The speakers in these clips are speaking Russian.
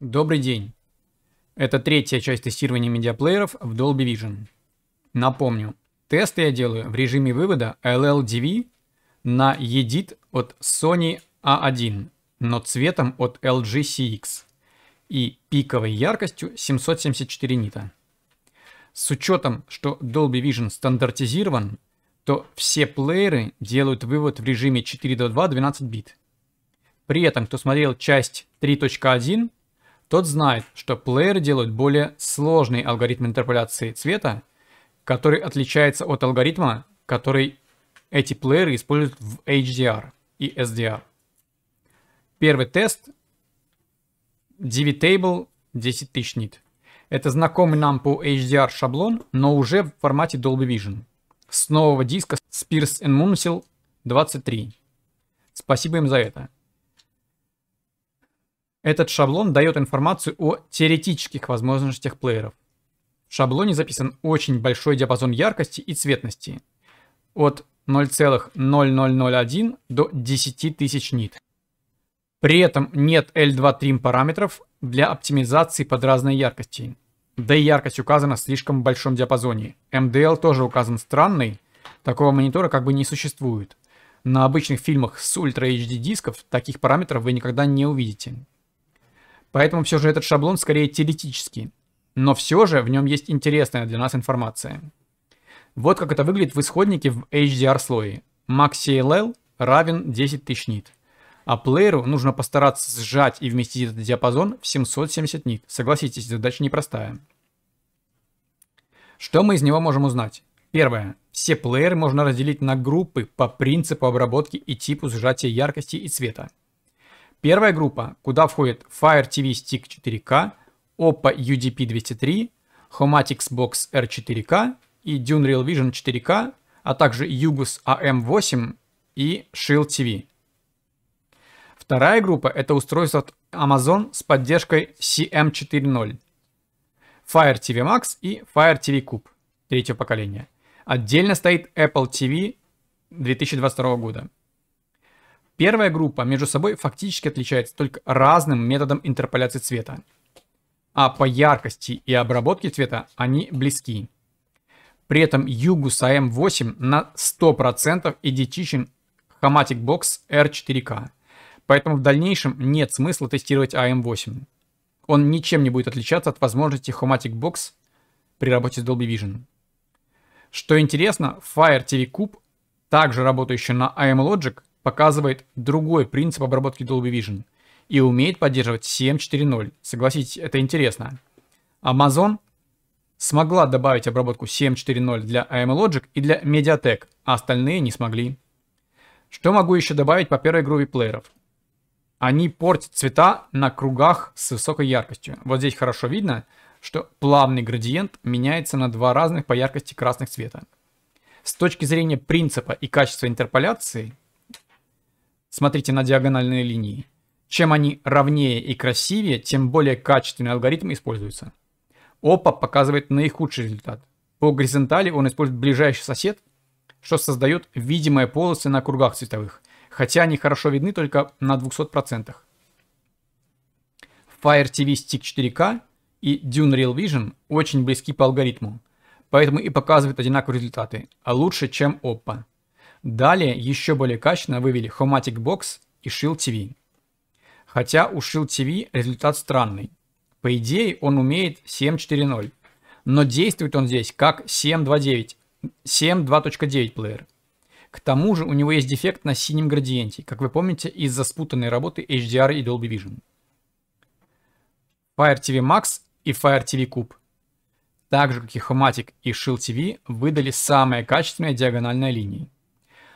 Добрый день. Это третья часть тестирования медиаплееров в Dolby Vision. Напомню, тесты я делаю в режиме вывода LLDV на EDIT от Sony A1, но цветом от LG CX и пиковой яркостью 774 нита. С учетом, что Dolby Vision стандартизирован, то все плееры делают вывод в режиме 4.2 12 бит. При этом, кто смотрел часть 3.1, тот знает, что плееры делают более сложный алгоритм интерполяции цвета, который отличается от алгоритма, который эти плееры используют в HDR и SDR. Первый тест DVTable 10 тысяч нит. Это знакомый нам по HDR шаблон, но уже в формате Dolby Vision. С нового диска Spears Munsil 23. Спасибо им за это. Этот шаблон дает информацию о теоретических возможностях плееров. В шаблоне записан очень большой диапазон яркости и цветности от 0,0001 до 10 тысяч нит. При этом нет L2 Trim параметров для оптимизации под разные яркости. Да и яркость указана в слишком большом диапазоне. MDL тоже указан странный, такого монитора как бы не существует. На обычных фильмах с Ultra HD дисков таких параметров вы никогда не увидите. Поэтому все же этот шаблон скорее теоретический. Но все же в нем есть интересная для нас информация. Вот как это выглядит в исходнике в HDR слое. Max CLL равен 10 тысяч нит. А плееру нужно постараться сжать и вместить этот диапазон в 770 нит. Согласитесь, задача непростая. Что мы из него можем узнать? Первое. Все плееры можно разделить на группы по принципу обработки и типу сжатия яркости и цвета. Первая группа, куда входит Fire TV Stick 4K, Oppo UDP 203, Homatics Box R4K и Dune Real Vision 4K, а также Yugus AM8 и Shield TV. Вторая группа – это устройство от Amazon с поддержкой CM4.0, Fire TV Max и Fire TV Cube третьего поколения. Отдельно стоит Apple TV 2022 года. Первая группа между собой фактически отличается только разным методом интерполяции цвета. А по яркости и обработке цвета они близки. При этом Югус АМ8 на 100% идентичен хоматик бокс R4K. Поэтому в дальнейшем нет смысла тестировать AM8. А Он ничем не будет отличаться от возможности Chromatic Box при работе с Dolby Vision. Что интересно, Fire TV Cube, также работающий на AM а Logic, показывает другой принцип обработки Dolby Vision и умеет поддерживать 7.4.0. Согласитесь, это интересно. Amazon смогла добавить обработку 7.4.0 для AM Logic и для Mediatek, а остальные не смогли. Что могу еще добавить по первой группе плееров? Они портят цвета на кругах с высокой яркостью. Вот здесь хорошо видно, что плавный градиент меняется на два разных по яркости красных цвета. С точки зрения принципа и качества интерполяции, Смотрите на диагональные линии. Чем они ровнее и красивее, тем более качественный алгоритм используется. ОПА показывает наихудший результат. По горизонтали он использует ближайший сосед, что создает видимые полосы на кругах цветовых, хотя они хорошо видны только на 200%. Fire TV Stick 4K и Dune Real Vision очень близки по алгоритму, поэтому и показывают одинаковые результаты, а лучше, чем OPPO. Далее еще более качественно вывели Chromatic Box и Shield TV. Хотя у Shield TV результат странный. По идее он умеет 7.4.0, но действует он здесь как 7.2.9, 7.2.9 плеер. К тому же у него есть дефект на синем градиенте, как вы помните из-за спутанной работы HDR и Dolby Vision. Fire TV Max и Fire TV Cube. Так же, как и Chromatic и Shield TV, выдали самые качественные диагональные линии.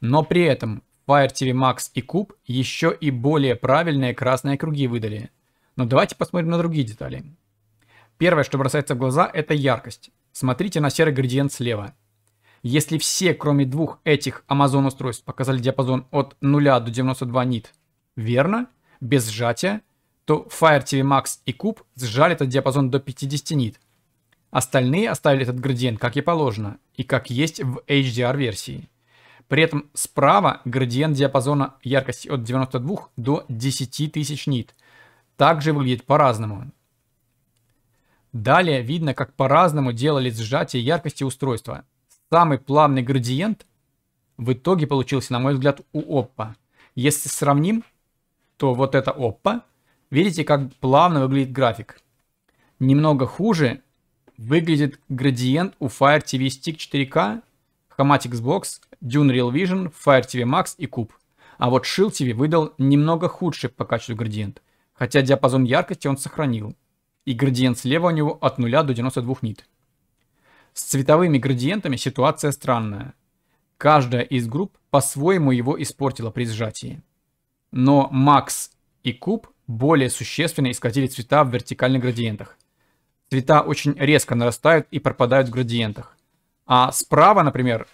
Но при этом Fire TV Max и Cube еще и более правильные красные круги выдали. Но давайте посмотрим на другие детали. Первое, что бросается в глаза, это яркость. Смотрите на серый градиент слева. Если все, кроме двух этих Amazon устройств, показали диапазон от 0 до 92 нит верно, без сжатия, то Fire TV Max и Cube сжали этот диапазон до 50 нит. Остальные оставили этот градиент как и положено и как есть в HDR версии. При этом справа градиент диапазона яркости от 92 до 10 тысяч нит. Также выглядит по-разному. Далее видно, как по-разному делали сжатие яркости устройства. Самый плавный градиент в итоге получился, на мой взгляд, у Oppo. Если сравним, то вот это Oppo. Видите, как плавно выглядит график. Немного хуже выглядит градиент у Fire TV Stick 4K Chromatic Xbox, Dune Real Vision, Fire TV Max и Cube. А вот Shield TV выдал немного худший по качеству градиент, хотя диапазон яркости он сохранил, и градиент слева у него от 0 до 92 нит. С цветовыми градиентами ситуация странная. Каждая из групп по-своему его испортила при сжатии. Но Max и Куб более существенно исказили цвета в вертикальных градиентах. Цвета очень резко нарастают и пропадают в градиентах. А справа, например,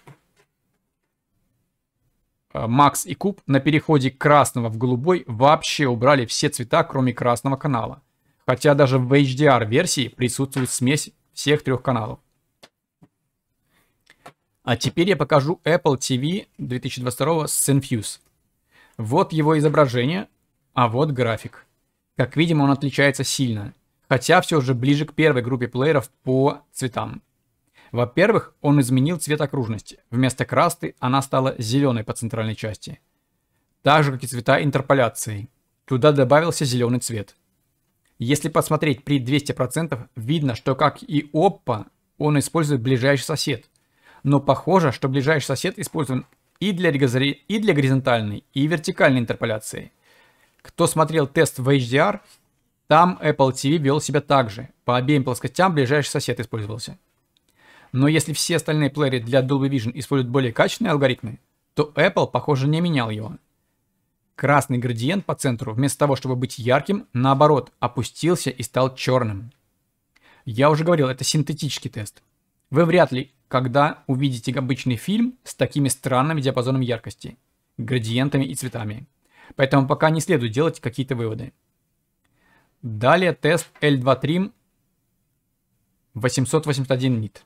э, Макс и Куб на переходе красного в голубой вообще убрали все цвета, кроме красного канала. Хотя даже в HDR-версии присутствует смесь всех трех каналов. А теперь я покажу Apple TV 2022 с Infuse. Вот его изображение, а вот график. Как видим, он отличается сильно, хотя все же ближе к первой группе плееров по цветам. Во-первых, он изменил цвет окружности. Вместо красной она стала зеленой по центральной части. Так же, как и цвета интерполяции. Туда добавился зеленый цвет. Если посмотреть при 200%, видно, что как и Оппа, он использует ближайший сосед. Но похоже, что ближайший сосед использован и для, регозари... и для горизонтальной, и вертикальной интерполяции. Кто смотрел тест в HDR, там Apple TV вел себя так же. По обеим плоскостям ближайший сосед использовался. Но если все остальные плееры для Dolby Vision используют более качественные алгоритмы, то Apple, похоже, не менял его. Красный градиент по центру, вместо того, чтобы быть ярким, наоборот, опустился и стал черным. Я уже говорил, это синтетический тест. Вы вряд ли, когда увидите обычный фильм с такими странными диапазоном яркости, градиентами и цветами. Поэтому пока не следует делать какие-то выводы. Далее тест L2 Trim 881 нит.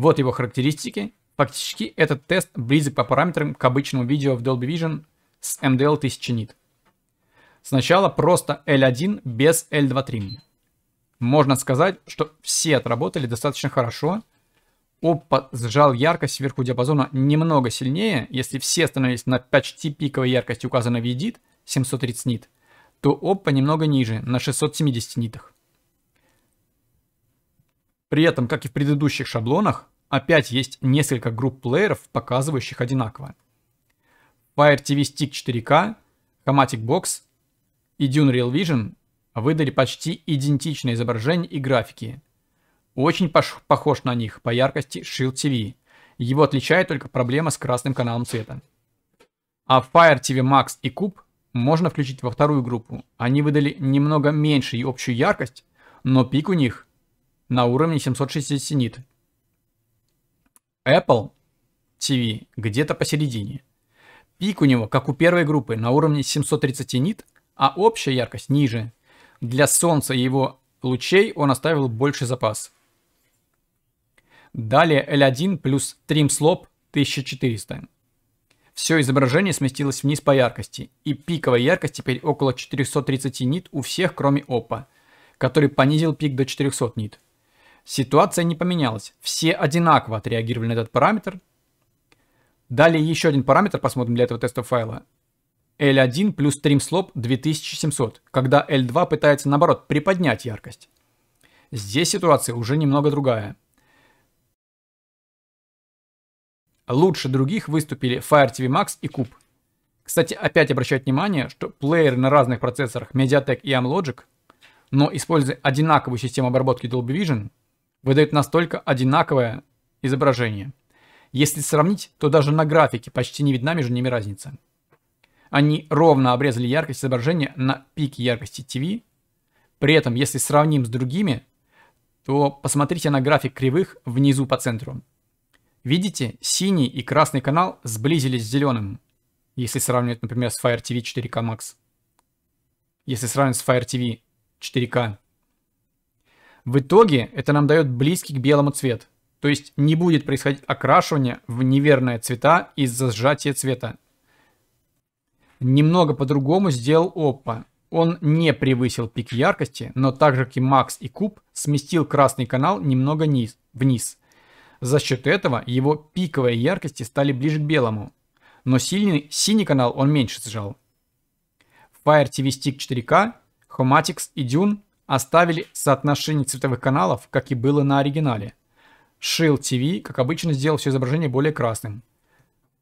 Вот его характеристики. Фактически этот тест близок по параметрам к обычному видео в Dolby Vision с MDL 1000 нит. Сначала просто L1 без L2 trim. Можно сказать, что все отработали достаточно хорошо. Оппа сжал яркость сверху диапазона немного сильнее. Если все остановились на почти пиковой яркости, указанной в EDIT, 730 нит, то Оппа немного ниже, на 670 нитах. При этом, как и в предыдущих шаблонах, Опять есть несколько групп плееров, показывающих одинаково. Fire TV Stick 4K, Chromatic Box и Dune Real Vision выдали почти идентичные изображения и графики. Очень похож на них по яркости Shield TV. Его отличает только проблема с красным каналом цвета. А Fire TV Max и Cube можно включить во вторую группу. Они выдали немного меньше и общую яркость, но пик у них на уровне 760 нит. Apple TV где-то посередине. Пик у него, как у первой группы, на уровне 730 нит, а общая яркость ниже. Для солнца и его лучей он оставил больше запас. Далее L1 плюс Trim Slope 1400. Все изображение сместилось вниз по яркости, и пиковая яркость теперь около 430 нит у всех, кроме Oppo, который понизил пик до 400 нит. Ситуация не поменялась. Все одинаково отреагировали на этот параметр. Далее еще один параметр посмотрим для этого теста файла. L1 плюс trim slope 2700, когда L2 пытается наоборот приподнять яркость. Здесь ситуация уже немного другая. Лучше других выступили Fire TV Max и Cube. Кстати, опять обращать внимание, что плееры на разных процессорах Mediatek и Amlogic, но используя одинаковую систему обработки Dolby Vision, выдают настолько одинаковое изображение. Если сравнить, то даже на графике почти не видна между ними разница. Они ровно обрезали яркость изображения на пике яркости TV. При этом, если сравним с другими, то посмотрите на график кривых внизу по центру. Видите, синий и красный канал сблизились с зеленым, если сравнивать, например, с Fire TV 4K Max. Если сравнивать с Fire TV 4K в итоге это нам дает близкий к белому цвет. То есть не будет происходить окрашивание в неверные цвета из-за сжатия цвета. Немного по-другому сделал Oppo. Он не превысил пик яркости, но так же как и Max и Куб сместил красный канал немного низ, вниз. За счет этого его пиковые яркости стали ближе к белому. Но сильный синий канал он меньше сжал. Fire TV Stick 4K, Chromatics и Dune оставили соотношение цветовых каналов, как и было на оригинале. Shield TV, как обычно, сделал все изображение более красным.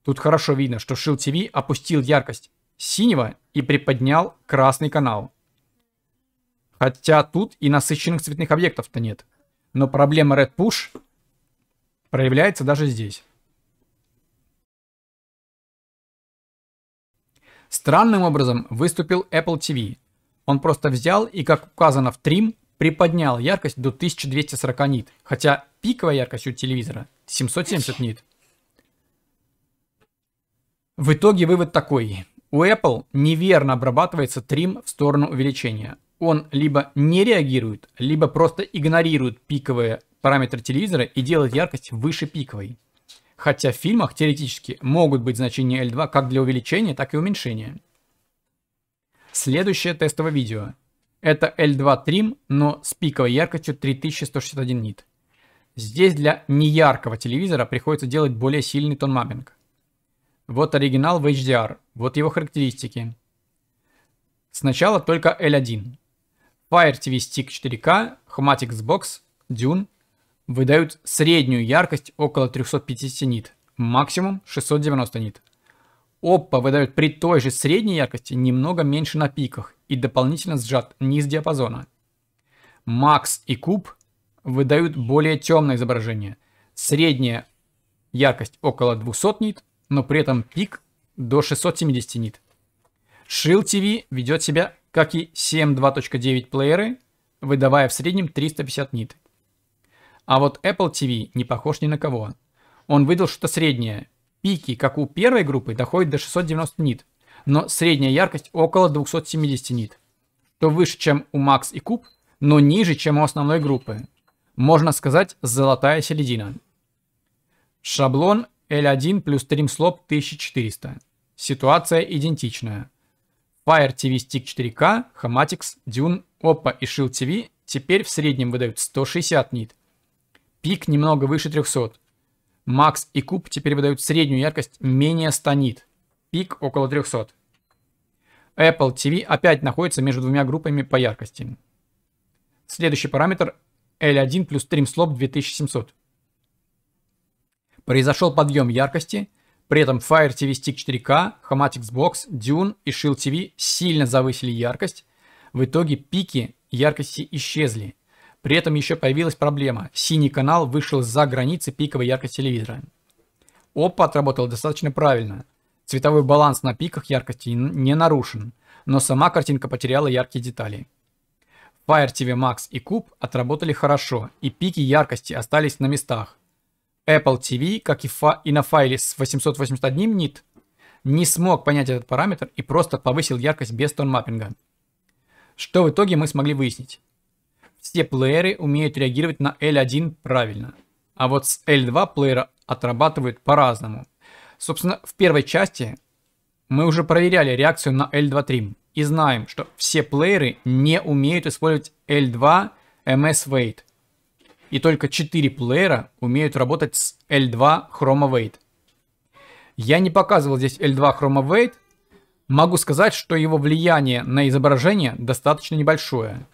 Тут хорошо видно, что Shield TV опустил яркость синего и приподнял красный канал. Хотя тут и насыщенных цветных объектов-то нет. Но проблема Red Push проявляется даже здесь. Странным образом выступил Apple TV, он просто взял и, как указано в трим, приподнял яркость до 1240 нит, хотя пиковая яркость у телевизора 770 нит. В итоге вывод такой. У Apple неверно обрабатывается трим в сторону увеличения. Он либо не реагирует, либо просто игнорирует пиковые параметры телевизора и делает яркость выше пиковой. Хотя в фильмах теоретически могут быть значения L2 как для увеличения, так и уменьшения. Следующее тестовое видео. Это L2 Trim, но с пиковой яркостью 3161 нит. Здесь для неяркого телевизора приходится делать более сильный тон маппинг. Вот оригинал в HDR, вот его характеристики. Сначала только L1. Fire TV Stick 4K, Chromatic Xbox, Dune выдают среднюю яркость около 350 нит, максимум 690 нит. Оппа выдает при той же средней яркости немного меньше на пиках и дополнительно сжат низ диапазона. Макс и Куб выдают более темное изображение. Средняя яркость около 200 нит, но при этом пик до 670 нит. Shield TV ведет себя как и 7.2.9 плееры, выдавая в среднем 350 нит. А вот Apple TV не похож ни на кого. Он выдал что-то среднее, Пики, как у первой группы, доходят до 690 нит, но средняя яркость около 270 нит, то выше, чем у Max и Куб, но ниже, чем у основной группы. Можно сказать, золотая середина. Шаблон L1 плюс тримслоп 1400. Ситуация идентичная. Fire TV Stick 4K, Chromatix, Dune, Oppo и Shield TV теперь в среднем выдают 160 нит. Пик немного выше 300, Макс и Куб теперь выдают среднюю яркость менее 100 нит. Пик около 300. Apple TV опять находится между двумя группами по яркости. Следующий параметр L1 плюс тримслоп 2700. Произошел подъем яркости, при этом Fire TV Stick 4K, Chromatix Xbox, Dune и Shield TV сильно завысили яркость. В итоге пики яркости исчезли, при этом еще появилась проблема. Синий канал вышел за границы пиковой яркости телевизора. Оппа отработал достаточно правильно. Цветовой баланс на пиках яркости не нарушен, но сама картинка потеряла яркие детали. Fire TV Max и Cube отработали хорошо, и пики яркости остались на местах. Apple TV, как и, фа- и на файле с 881 нит, не смог понять этот параметр и просто повысил яркость без тон маппинга. Что в итоге мы смогли выяснить? все плееры умеют реагировать на L1 правильно, а вот с L2 плеера отрабатывают по-разному. Собственно, в первой части мы уже проверяли реакцию на L2 Trim и знаем, что все плееры не умеют использовать L2 MS Weight. И только 4 плеера умеют работать с L2 Chroma Weight. Я не показывал здесь L2 Chroma Weight, могу сказать, что его влияние на изображение достаточно небольшое.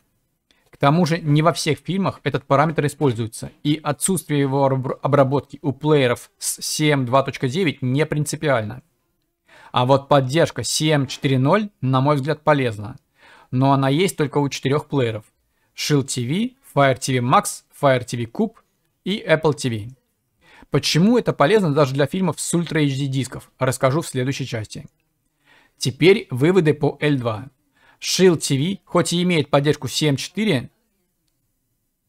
К тому же не во всех фильмах этот параметр используется, и отсутствие его обработки у плееров с CM 2.9 не принципиально. А вот поддержка CM 4.0, на мой взгляд, полезна. Но она есть только у четырех плееров. Shield TV, Fire TV Max, Fire TV Cube и Apple TV. Почему это полезно даже для фильмов с Ultra HD дисков, расскажу в следующей части. Теперь выводы по L2. Shield TV, хоть и имеет поддержку 7.4,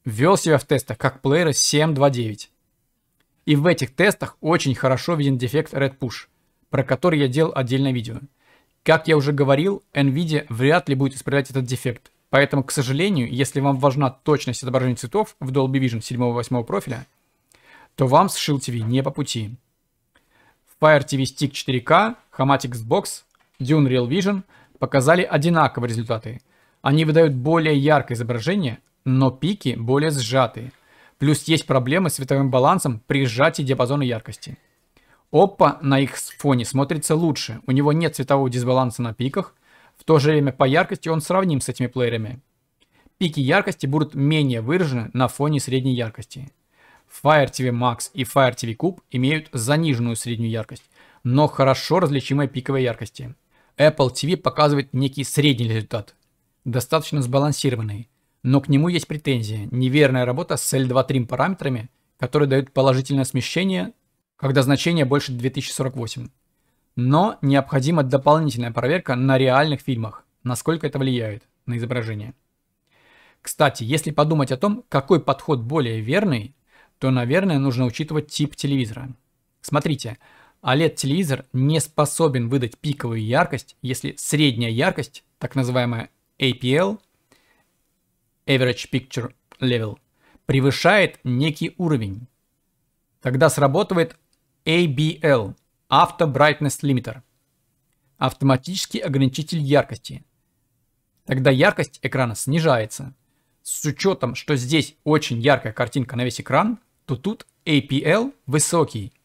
вел себя в тестах как плееры 7.2.9. И в этих тестах очень хорошо виден дефект Red Push, про который я делал отдельное видео. Как я уже говорил, NVIDIA вряд ли будет исправлять этот дефект. Поэтому, к сожалению, если вам важна точность отображения цветов в Dolby Vision 7-8 профиля, то вам с Shield TV не по пути. Fire TV Stick 4K, Hamatic Xbox, Dune Real Vision – показали одинаковые результаты. Они выдают более яркое изображение, но пики более сжатые. Плюс есть проблемы с световым балансом при сжатии диапазона яркости. Оппа на их фоне смотрится лучше, у него нет цветового дисбаланса на пиках, в то же время по яркости он сравним с этими плеерами. Пики яркости будут менее выражены на фоне средней яркости. Fire TV Max и Fire TV Cube имеют заниженную среднюю яркость, но хорошо различимые пиковые яркости – Apple TV показывает некий средний результат, достаточно сбалансированный, но к нему есть претензии. Неверная работа с L2-trim параметрами, которые дают положительное смещение, когда значение больше 2048. Но необходима дополнительная проверка на реальных фильмах, насколько это влияет на изображение. Кстати, если подумать о том, какой подход более верный, то, наверное, нужно учитывать тип телевизора. Смотрите, OLED-телевизор а не способен выдать пиковую яркость, если средняя яркость, так называемая APL, а Average Picture Level, превышает некий уровень. Тогда срабатывает ABL, Auto Brightness Limiter, автоматический ограничитель яркости. Тогда яркость экрана снижается. С учетом, что здесь очень яркая картинка на весь экран, то тут APL а высокий –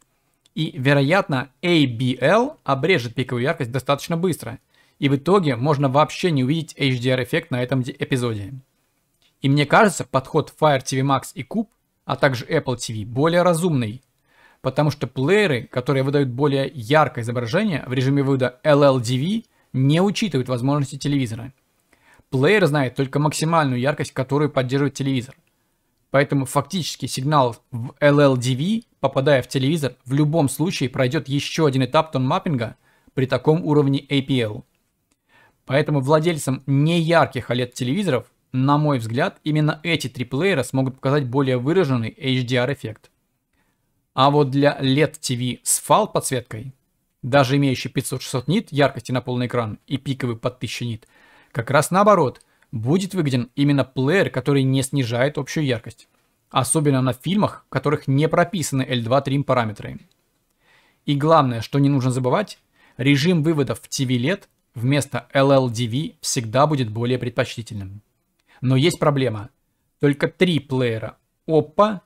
и, вероятно, ABL обрежет пиковую яркость достаточно быстро, и в итоге можно вообще не увидеть HDR-эффект на этом эпизоде. И мне кажется, подход Fire TV Max и Cube, а также Apple TV более разумный, потому что плееры, которые выдают более яркое изображение в режиме вывода LLDV, не учитывают возможности телевизора. Плеер знает только максимальную яркость, которую поддерживает телевизор. Поэтому фактически сигнал в LLDV попадая в телевизор, в любом случае пройдет еще один этап тон-маппинга при таком уровне APL. Поэтому владельцам неярких OLED-телевизоров, на мой взгляд, именно эти три плеера смогут показать более выраженный HDR-эффект. А вот для LED TV с FAL-подсветкой, даже имеющий 500-600 нит яркости на полный экран и пиковый под 1000 нит, как раз наоборот, будет выгоден именно плеер, который не снижает общую яркость. Особенно на фильмах, в которых не прописаны L2 Trim параметры. И главное, что не нужно забывать, режим выводов в TV-LED вместо LLDV всегда будет более предпочтительным. Но есть проблема. Только три плеера Oppo,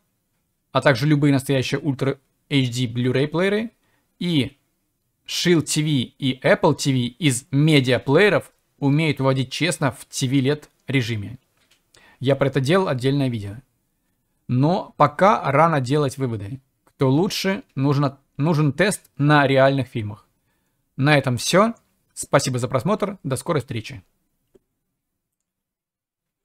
а также любые настоящие Ultra HD Blu-ray плееры и Shield TV и Apple TV из медиаплееров умеют выводить честно в TV-LED режиме. Я про это делал отдельное видео но пока рано делать выводы. Кто лучше, нужно, нужен тест на реальных фильмах. На этом все. Спасибо за просмотр. До скорой встречи.